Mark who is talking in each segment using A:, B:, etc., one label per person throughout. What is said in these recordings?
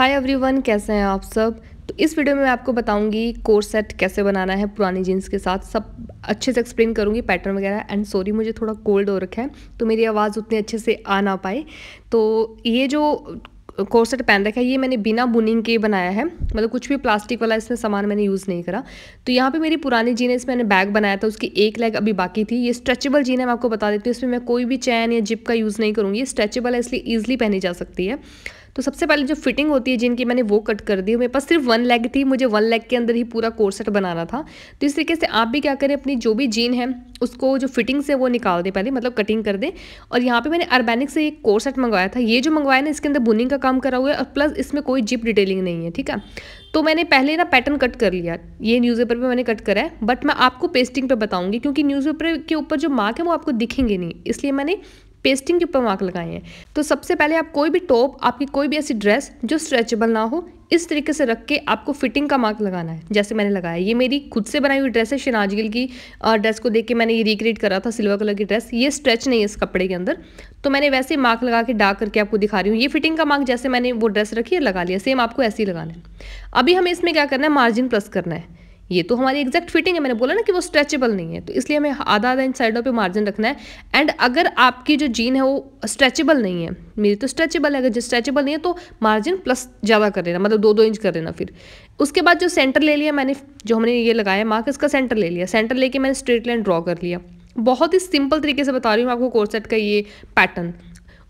A: hi everyone कैसे हैं आप सब तो इस वीडियो में मैं आपको बताऊंगी कोर सेट कैसे बनाना है पुरानी जीन्स के साथ सब अच्छे से एक्सप्लेन करूंगी पैटर्न वगैरह एंड सॉरी मुझे थोड़ा कोल्ड हो रखा है तो मेरी आवाज़ उतनी अच्छे से आ ना पाए तो ये जो कोरसेट पहन रखा है ये मैंने बिना बुनिंग के बनाया है मतलब कुछ भी प्लास्टिक वाला इसमें सामान मैंने यूज़ नहीं करा तो यहाँ पे मेरी पुरानी इसमें मैंने बैग बनाया था उसकी एक लेग अभी बाकी थी ये स्ट्रेचेबल जीन है मैं आपको बता देती हूँ इसमें मैं कोई भी चैन या जिप का यूज़ नहीं करूँगी स्ट्रेचेबल है इसलिए ईजिली पहनी जा सकती है तो सबसे पहले जो फिटिंग होती है जिनकी मैंने वो कट कर दी मेरे पास सिर्फ वन लेग थी मुझे वन लेग के अंदर ही पूरा कोर्सेट बनाना था तो इस तरीके से आप भी क्या करें अपनी जो भी जीन है उसको जो फिटिंग से वो निकाल दें पहले मतलब कटिंग कर दें और यहाँ पे मैंने अर्बेनिक से एक कोर्सेट मंगवाया था ये जो मंगवाया ना इसके अंदर बुनिंग का काम करा हुआ है और प्लस इसमें कोई जिप डिटेलिंग नहीं है ठीक है तो मैंने पहले ना पैटर्न कट कर लिया ये न्यूज़पेपर पे मैंने कट करा है बट मैं आपको पेस्टिंग पे बताऊंगी क्योंकि न्यूज़पेपर के ऊपर जो मार्क है वो आपको दिखेंगे नहीं इसलिए मैंने पेस्टिंग के ऊपर मार्क लगाए हैं तो सबसे पहले आप कोई भी टॉप आपकी कोई भी ऐसी ड्रेस जो स्ट्रेचेबल ना हो इस तरीके से रख के आपको फिटिंग का मार्क लगाना है जैसे मैंने लगाया ये मेरी खुद से बनाई हुई ड्रेस है शनाज गिल की ड्रेस को देख के मैंने ये रिक्रिएट करा था सिल्वर कलर की ड्रेस ये स्ट्रेच नहीं है इस कपड़े के अंदर तो मैंने वैसे ही मार्क लगा के डाक करके आपको दिखा रही हूँ ये फिटिंग का मार्क जैसे मैंने वो ड्रेस रखी है लगा लिया सेम आपको ऐसे ही लगाना है अभी हमें इसमें क्या करना है मार्जिन प्लस करना है ये तो हमारी एग्जैक्ट फिटिंग है मैंने बोला ना कि वो स्ट्रेचेबल नहीं है तो इसलिए हमें आधा आधा इन साइडों पर मार्जिन रखना है एंड अगर आपकी जो जीन है वो स्ट्रेचेबल नहीं है मेरी तो स्ट्रेचेबल है अगर जो स्ट्रेचेबल नहीं है तो मार्जिन प्लस ज़्यादा कर देना मतलब दो दो इंच कर देना फिर उसके बाद जो सेंटर ले लिया मैंने जो हमने ये लगाया मार्क इसका सेंटर ले लिया सेंटर लेके मैंने स्ट्रेट लाइन ड्रॉ कर लिया बहुत ही सिंपल तरीके से बता रही हूँ आपको कोर्सेट का ये पैटर्न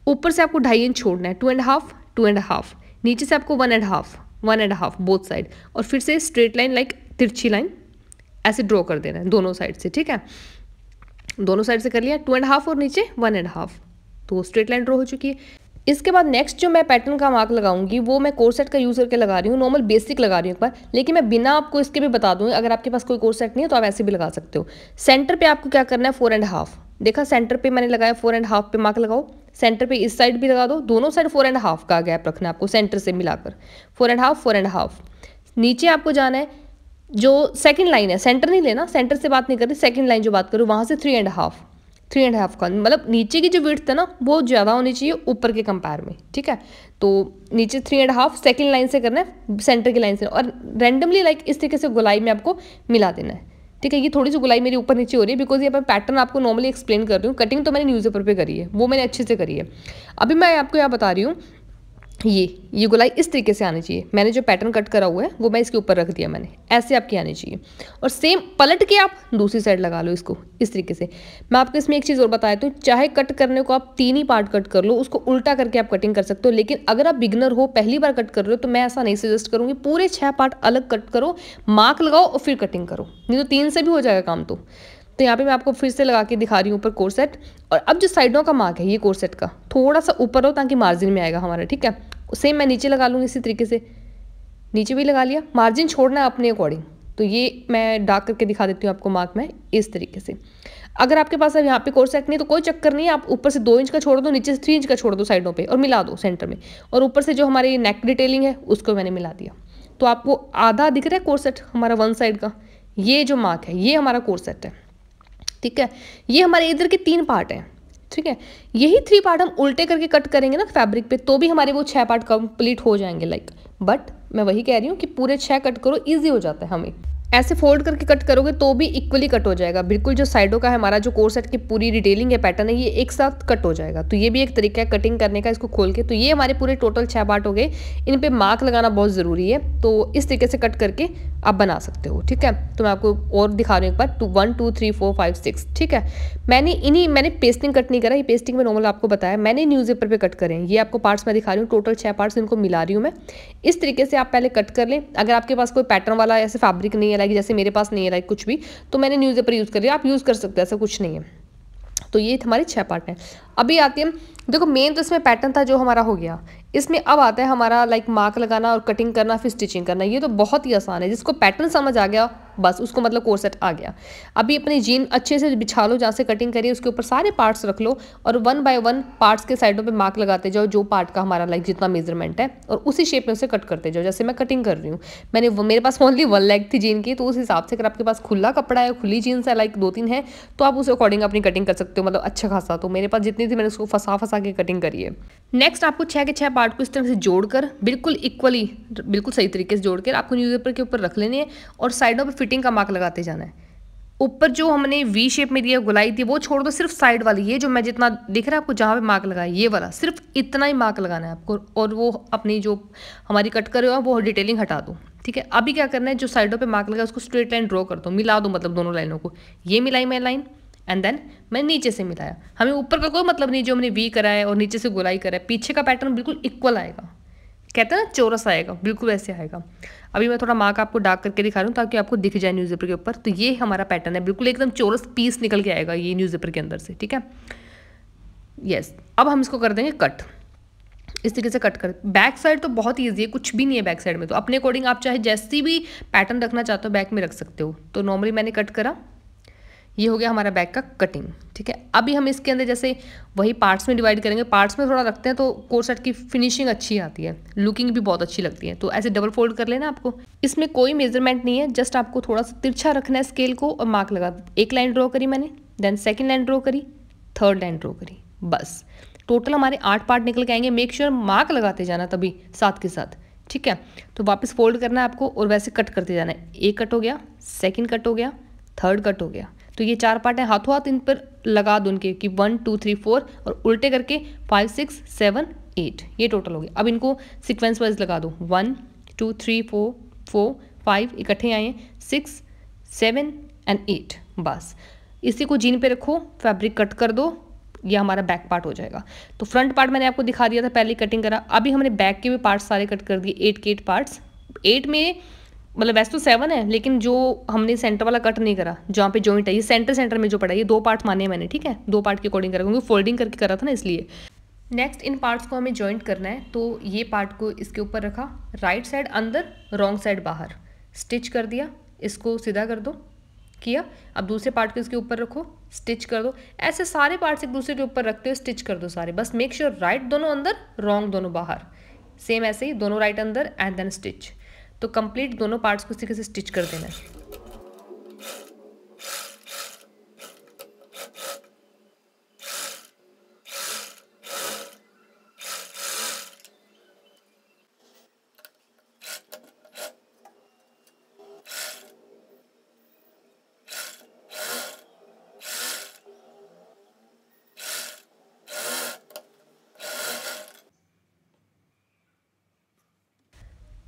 A: ऊपर से आपको ढाई इंच छोड़ना है two and half two and half नीचे से आपको one and half one and half both side और फिर से स्ट्रेट लाइन लाइक तिरछी लाइन ऐसे ड्रॉ कर देना है दोनों साइड से ठीक है दोनों साइड से कर लिया टू एंड हाफ और नीचे वन एंड हाफ तो स्ट्रेट लाइन ड्रॉ हो चुकी है इसके बाद नेक्स्ट जो मैं पैटर्न का मार्क लगाऊंगी वो मैं कोर सेट का यूज़ करके लगा रही हूँ नॉर्मल बेसिक लगा रही हूँ एक बार लेकिन मैं बिना आपको इसके भी बता दूँ अगर आपके पास कोई कोर सेट नहीं है तो आप ऐसे भी लगा सकते हो सेंटर पे आपको क्या करना है फोर एंड हाफ देखा सेंटर पे मैंने लगाया फोर एंड हाफ पे मार्क लगाओ सेंटर पे इस साइड भी लगा दो दोनों साइड फोर एंड हाफ का गैप रखना है आपको सेंटर से मिलाकर four and half four and half नीचे आपको जाना है जो सेकंड लाइन है सेंटर नहीं लेना सेंटर से बात नहीं कर रही सेकंड लाइन जो बात करूँ वहाँ से three and half three and half का मतलब नीचे की जो विर्थ है ना बहुत ज़्यादा होनी चाहिए ऊपर के कंपेयर में ठीक है तो नीचे three and half second line से करना है सेंटर की लाइन से और रैंडमली लाइक इस तरीके से गुलाई में आपको मिला देना है ठीक है ये थोड़ी सी गुलाई मेरी ऊपर नीचे हो रही है बिकॉज ये मैं पैटर्न आपको नॉर्मली एक्सप्लेन कर रही हूँ कटिंग तो मैंने न्यूज़पेपर पे करी है वो मैंने अच्छे से करी है अभी मैं आपको यहाँ बता रही हूँ ये ये गोलाई इस तरीके से आनी चाहिए मैंने जो पैटर्न कट करा हुआ है वो मैं इसके ऊपर रख दिया मैंने ऐसे आपकी आनी चाहिए और सेम पलट के आप दूसरी साइड लगा लो इसको इस तरीके से मैं आपको इसमें एक चीज़ और बताया तो चाहे कट करने को आप तीन ही पार्ट कट कर लो उसको उल्टा करके आप कटिंग कर सकते हो लेकिन अगर आप बिगनर हो पहली बार कट कर रहे हो तो मैं ऐसा नहीं सजेस्ट करूँगी पूरे छः पार्ट अलग कट करो मार्क लगाओ और फिर कटिंग करो नहीं तो तीन से भी हो जाएगा काम तो तो यहाँ पे मैं आपको फिर से लगा के दिखा रही हूँ ऊपर कोरसेट और अब जो साइडों का मार्क है ये कोरसेट का थोड़ा सा ऊपर हो ताकि मार्जिन में आएगा हमारा ठीक है सेम मैं नीचे लगा लूँगी इसी तरीके से नीचे भी लगा लिया मार्जिन छोड़ना है अपने अकॉर्डिंग तो ये मैं डाक करके दिखा देती हूँ आपको मार्क में इस तरीके से अगर आपके पास अब यहाँ पे सेट नहीं तो कोई चक्कर नहीं है आप ऊपर से दो इंच का छोड़ दो नीचे से थ्री इंच का छोड़ दो साइडों पे और मिला दो सेंटर में और ऊपर से जो हमारी नेक डिटेलिंग है उसको मैंने मिला दिया तो आपको आधा दिख रहा है कोर्सेट हमारा वन साइड का ये जो मार्क है ये हमारा कोर्सेट है ठीक है ये हमारे इधर के तीन पार्ट हैं ठीक है यही थ्री पार्ट हम उल्टे करके कट करेंगे ना फैब्रिक पे तो भी हमारे वो छः पार्ट कंप्लीट हो जाएंगे लाइक बट मैं वही कह रही हूँ कि पूरे छः कट करो ईजी हो जाता है हमें ऐसे फोल्ड करके कट करोगे तो भी इक्वली कट हो जाएगा बिल्कुल जो साइडों का है हमारा जो कोर सेट की पूरी डिटेलिंग है पैटर्न है ये एक साथ कट हो जाएगा तो ये भी एक तरीका है कटिंग करने का इसको खोल के तो ये हमारे पूरे टोटल छः पार्ट हो गए इन पर मार्क लगाना बहुत ज़रूरी है तो इस तरीके से कट करके आप बना सकते हो ठीक है तो मैं आपको और दिखा रही हूँ एक बार two one two three four five six ठीक है मैंने इन्हीं मैंने पेस्टिंग कट नहीं करा ये पेस्टिंग में नॉर्मल आपको बताया मैंने न्यूज़पेपर पे कट करें ये आपको पार्ट्स मैं दिखा रही हूँ टोटल छः पार्ट्स इनको मिला रही हूँ मैं इस तरीके से आप पहले कट कर लें अगर आपके पास कोई पैटर्न वाला ऐसे फैब्रिक नहीं है लाइक जैसे मेरे पास नहीं है लाइक कुछ भी तो मैंने न्यूज़पेपर यूज़ कर लिया आप यूज़ कर सकते हो ऐसा कुछ नहीं है तो ये हमारे छः पार्ट हैं अभी आती है देखो मेन तो इसमें पैटर्न था जो हमारा हो गया इसमें अब आता है हमारा लाइक मार्क लगाना और कटिंग करना फिर स्टिचिंग करना ये तो बहुत ही आसान है जिसको पैटर्न समझ आ गया बस उसको मतलब कोर्सेट आ गया अभी अपनी जीन अच्छे से बिछा लो जहाँ से कटिंग करिए उसके ऊपर सारे पार्ट्स रख लो और वन बाय वन पार्ट्स के साइडों पे मार्क लगाते जाओ जो पार्ट का हमारा लाइक जितना मेजरमेंट है और उसी शेप में उसे कट करते जाओ जैसे मैं कटिंग कर रही हूँ मैंने मेरे पास ओनली वन लेग थी जीन की तो उस हिसाब से अगर आपके पास खुला कपड़ा है खुली जीन्स है लाइक दो तीन है तो आप उस अकॉर्डिंग अपनी कटिंग कर सकते हो मतलब अच्छा खासा तो मेरे पास जितनी थी मैंने उसको फंसा फंसा के कटिंग करी है नेक्स्ट आपको छः के छः पार्ट को इस तरह से जोड़कर बिल्कुल इक्वली बिल्कुल सही तरीके से जोड़कर आपको न्यूज़पेपर के ऊपर रख लेने हैं और साइडों पर फिटिंग का मार्क लगाते जाना है ऊपर जो हमने वी शेप में दिया गुलाई थी वो छोड़ दो सिर्फ साइड वाली ये जो मैं जितना दिख रहा है आपको जहाँ पे मार्क लगाया ये वाला सिर्फ इतना ही मार्क लगाना है आपको और वो अपनी जो हमारी कट करे वो डिटेलिंग हटा दो ठीक है अभी क्या करना है जो साइडों पे मार्क लगा उसको स्ट्रेट लाइन ड्रॉ कर दो मिला दो मतलब दोनों लाइनों को ये मिलाई मैं लाइन एंड देन मैं नीचे से मिलाया हमें ऊपर का कोई मतलब नहीं जो हमने वी कराया और नीचे से गुलाई करा है पीछे का पैटर्न बिल्कुल इक्वल आएगा कहते हैं ना चोरस आएगा बिल्कुल वैसे आएगा अभी मैं थोड़ा मार्क आपको डार्क करके दिखा रहा हूँ ताकि आपको दिख जाए न्यूज़पेपर के ऊपर तो ये हमारा पैटर्न है बिल्कुल एकदम चोरस पीस निकल के आएगा ये न्यूज़पेपर के अंदर से ठीक है यस अब हम इसको कर देंगे कट इस तरीके से कट कर बैक साइड तो बहुत ईजी है कुछ भी नहीं है बैक साइड में तो अपने अकॉर्डिंग आप चाहे जैसी भी पैटर्न रखना चाहते हो बैक में रख सकते हो तो नॉर्मली मैंने कट करा ये हो गया हमारा बैग का कटिंग ठीक है अभी हम इसके अंदर जैसे वही पार्ट्स में डिवाइड करेंगे पार्ट्स में थोड़ा रखते हैं तो कोर्सेट की फिनिशिंग अच्छी आती है लुकिंग भी बहुत अच्छी लगती है तो ऐसे डबल फोल्ड कर लेना आपको इसमें कोई मेजरमेंट नहीं है जस्ट आपको थोड़ा सा तिरछा रखना है स्केल को और मार्क लगा एक लाइन ड्रॉ करी मैंने देन सेकेंड लाइन ड्रॉ करी थर्ड लाइन ड्रॉ करी बस टोटल हमारे आठ पार्ट निकल के आएंगे मेक श्योर मार्क लगाते जाना तभी साथ के साथ ठीक है तो वापस फोल्ड करना है आपको और वैसे कट करते जाना है एक कट हो गया सेकेंड कट हो गया थर्ड कट हो गया तो ये चार पार्ट है हाथों हाथ इन पर लगा दो उनके कि वन टू थ्री फोर और उल्टे करके फाइव सिक्स सेवन एट ये टोटल हो गया अब इनको सिक्वेंस वाइज लगा दो one two three four four five इकट्ठे आए हैं सिक्स सेवन एंड एट बस इसी को जीन पे रखो फैब्रिक कट कर दो ये हमारा बैक पार्ट हो जाएगा तो फ्रंट पार्ट मैंने आपको दिखा दिया था पहले कटिंग करा अभी हमने बैक के भी पार्ट्स सारे कट कर दिए एट के एट पार्ट्स एट में मतलब वैसे तो सेवन है लेकिन जो हमने सेंटर वाला कट नहीं करा जहाँ पे जॉइंट है ये सेंटर सेंटर में जो पड़ा ये दो पार्ट माने मैंने ठीक है दो पार्ट के अकॉर्डिंग करा क्योंकि फोल्डिंग करके करा था ना इसलिए नेक्स्ट इन पार्ट्स को हमें जॉइंट करना है तो ये पार्ट को इसके ऊपर रखा राइट साइड अंदर रॉन्ग साइड बाहर स्टिच कर दिया इसको सीधा कर दो किया अब दूसरे पार्ट को इसके ऊपर रखो स्टिच कर दो ऐसे सारे पार्ट्स एक दूसरे के ऊपर रखते हुए स्टिच कर दो सारे बस मेक श्योर राइट दोनों अंदर रॉन्ग दोनों बाहर सेम ऐसे ही दोनों राइट अंदर एंड देन स्टिच तो कंप्लीट दोनों पार्ट्स को इस तरीके से स्टिच कर देना है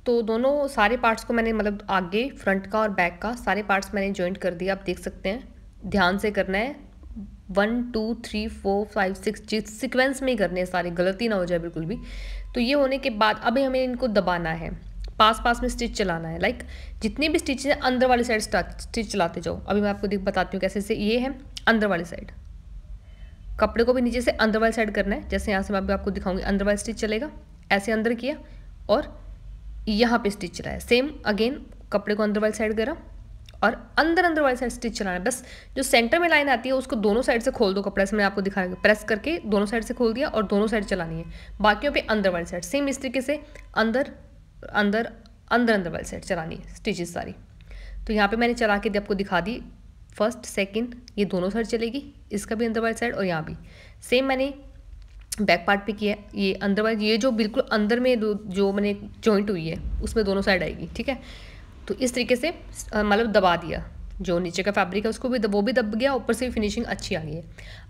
A: तो दोनों सारे पार्ट्स को मैंने मतलब आगे फ्रंट का और बैक का सारे पार्ट्स मैंने ज्वाइंट कर दिया आप देख सकते हैं ध्यान से करना है one two three four five six जिस सिक्वेंस में ही करने हैं सारे गलती ना हो जाए बिल्कुल भी तो ये होने के बाद अभी हमें इनको दबाना है पास पास में स्टिच चलाना है लाइक जितनी भी स्टिचेज हैं अंदर वाली साइड स्टिच चलाते जाओ अभी मैं आपको बताती हूँ कैसे से ये है अंदर वाली साइड कपड़े को भी नीचे से अंदर वाली साइड करना है जैसे यहाँ से मैं अभी आपको दिखाऊंगी अंदर वाली स्टिच चलेगा ऐसे अंदर किया और यहाँ पे स्टिच चलाया सेम अगेन कपड़े को अंदर वाली साइड करा और अंदर अंदर वाली साइड स्टिच चलाना है बस जो सेंटर में लाइन आती है उसको दोनों साइड से खोल दो कपड़े से मैंने आपको दिखाया प्रेस करके दोनों साइड से खोल दिया और दोनों साइड चलानी है बाकियों पे अंदर वाली साइड सेम इस तरीके से अंदर अंदर अंदर अंदर वाली साइड चलानी है स्टिचेस सारी तो यहाँ पर मैंने चला के आपको दिखा दी फर्स्ट सेकंड ये दोनों साइड चलेगी इसका भी अंदर वाली साइड और यहाँ भी सेम मैंने बैक पार्ट पे किया ये अंदर वाइज ये जो बिल्कुल अंदर में जो मैंने जॉइंट हुई है उसमें दोनों साइड आएगी ठीक है तो इस तरीके से मतलब दबा दिया जो नीचे का फैब्रिक है उसको भी वो भी दब गया ऊपर से भी फिनिशिंग अच्छी आ गई है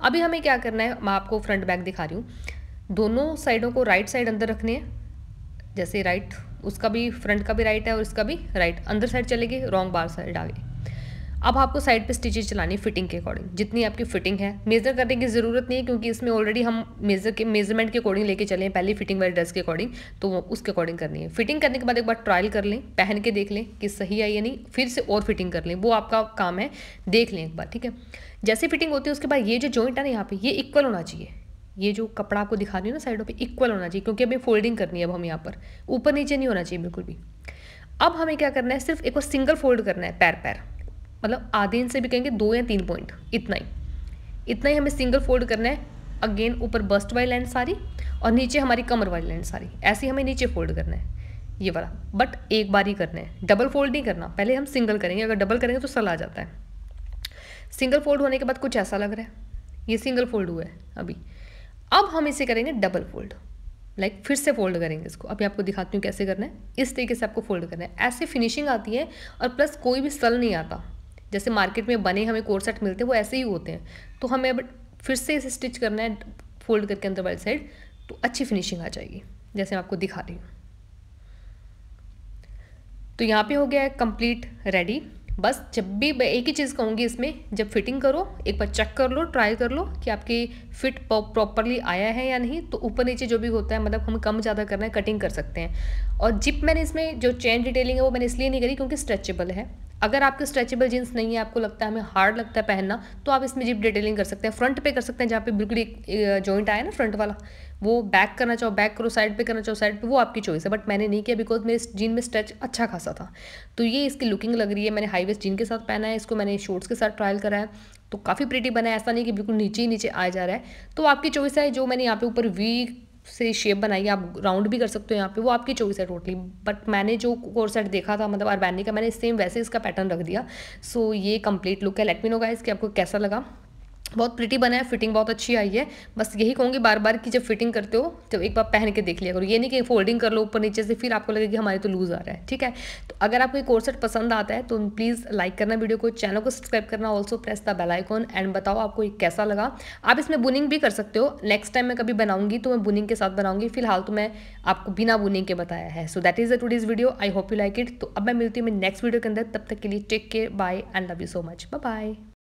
A: अभी हमें क्या करना है मैं आपको फ्रंट बैक दिखा रही हूँ दोनों साइडों को राइट साइड अंदर रखने हैं जैसे राइट उसका भी फ्रंट का भी राइट है और इसका भी राइट अंदर साइड चलेगी रॉन्ग बार साइड आ गई अब आपको साइड पे स्टिचेज चलानी फिटिंग के अकॉर्डिंग जितनी आपकी फिटिंग है मेज़र करने की ज़रूरत नहीं है क्योंकि इसमें ऑलरेडी हम मेज़र के मेजरमेंट के अकॉर्डिंग लेके चले हैं पहली फिटिंग वाली ड्रेस के अकॉर्डिंग तो वो उसके अकॉर्डिंग करनी है फिटिंग करने के बाद एक बार ट्रायल कर लें पहन के देख लें कि सही है या नहीं फिर से और फिटिंग कर लें वो आपका काम है देख लें एक बार ठीक है जैसे फिटिंग होती है उसके बाद ये जो जॉइंट है ना यहाँ पर ये इक्वल होना चाहिए ये जो कपड़ा आपको दिखा रही हूँ ना साइडों पे इक्वल होना चाहिए क्योंकि हमें फोल्डिंग करनी है अब हम यहाँ पर ऊपर नीचे नहीं होना चाहिए बिल्कुल भी अब हमें क्या करना है सिर्फ एक बार सिंगल फोल्ड करना है पैर पैर मतलब आधे इंच से भी कहेंगे दो या तीन पॉइंट इतना ही इतना ही हमें सिंगल फोल्ड करना है अगेन ऊपर बस्ट वाली लाइन सारी और नीचे हमारी कमर वाली लाइन सारी ऐसे हमें नीचे फोल्ड करना है ये वाला बट एक बार ही करना है डबल फोल्ड नहीं करना पहले हम सिंगल करेंगे अगर डबल करेंगे तो सल आ जाता है सिंगल फोल्ड होने के बाद कुछ ऐसा लग रहा है ये सिंगल फोल्ड हुआ है अभी अब हम इसे करेंगे डबल फोल्ड लाइक like, फिर से फोल्ड करेंगे इसको अभी आपको दिखाती हूँ कैसे करना है इस तरीके से आपको फोल्ड करना है ऐसे फिनिशिंग आती है और प्लस कोई भी सल नहीं आता जैसे मार्केट में बने हमें कोर सेट मिलते हैं वो ऐसे ही होते हैं तो हमें अब फिर से इसे स्टिच करना है फोल्ड करके अंदर वाली साइड तो अच्छी फिनिशिंग आ जाएगी जैसे मैं आपको दिखा रही हूँ तो यहाँ पे हो गया है कंप्लीट रेडी बस जब भी मैं एक ही चीज़ कहूँगी इसमें जब फिटिंग करो एक बार चेक कर लो ट्राई कर लो कि आपकी फिट प्रॉपरली आया है या नहीं तो ऊपर नीचे जो भी होता है मतलब हम कम ज़्यादा करना है कटिंग कर सकते हैं और जिप मैंने इसमें जो चेन डिटेलिंग है वो मैंने इसलिए नहीं करी क्योंकि स्ट्रेचेबल है अगर आपके स्ट्रेचेबल जीन्स नहीं है आपको लगता है हमें हार्ड लगता है पहनना तो आप इसमें जिप डिटेलिंग कर सकते हैं फ्रंट पे कर सकते हैं जहाँ पे बिल्कुल एक जॉइंट आया ना फ्रंट वाला वो बैक करना चाहो बैक करो साइड पे करना चाहो साइड पे वो आपकी चॉइस है बट मैंने नहीं किया बिकॉज मेरे जीन में स्ट्रेच अच्छा खासा था तो ये इसकी लुकिंग लग रही है मैंने हाई वेस्ट जीन के साथ पहना है इसको मैंने शॉर्ट्स के साथ ट्रायल करा है तो काफ़ी प्रिटी बना है ऐसा नहीं कि बिल्कुल नीचे ही नीचे आ जा रहा है तो आपकी चॉइस है जो मैंने यहाँ पे ऊपर वी से शेप बनाई आप राउंड भी कर सकते हो यहाँ पे वो आपकी चॉइस है टोटली बट मैंने जो कोर्सेट देखा था मतलब अरबैनी का मैंने सेम वैसे इसका पैटर्न रख दिया सो so, ये कंप्लीट लुक है लेट मी नो गाइस कि आपको कैसा लगा बहुत प्रिटी बना है फिटिंग बहुत अच्छी आई है बस यही कहूँगी बार बार कि जब फिटिंग करते हो तो एक बार पहन के देख लिया करो ये नहीं कि फोल्डिंग कर लो ऊपर नीचे से फिर आपको लगे कि हमारे तो लूज़ आ रहा है ठीक है तो अगर आपको ये कोर्सेट पसंद आता है तो प्लीज़ लाइक करना वीडियो को चैनल को सब्सक्राइब करना also press the bell icon and बताओ आपको ये कैसा लगा आप इसमें बुनिंग भी कर सकते हो नेक्स्ट टाइम मैं कभी बनाऊंगी तो मैं बुनिंग के साथ बनाऊंगी फिलहाल तो मैं आपको बिना बुनिंग के बताया है so that is the today's video I hope you like it तो अब मैं मिलती हूँ मेरी नेक्स्ट वीडियो के अंदर तब तक के लिए take care bye and love you so much bye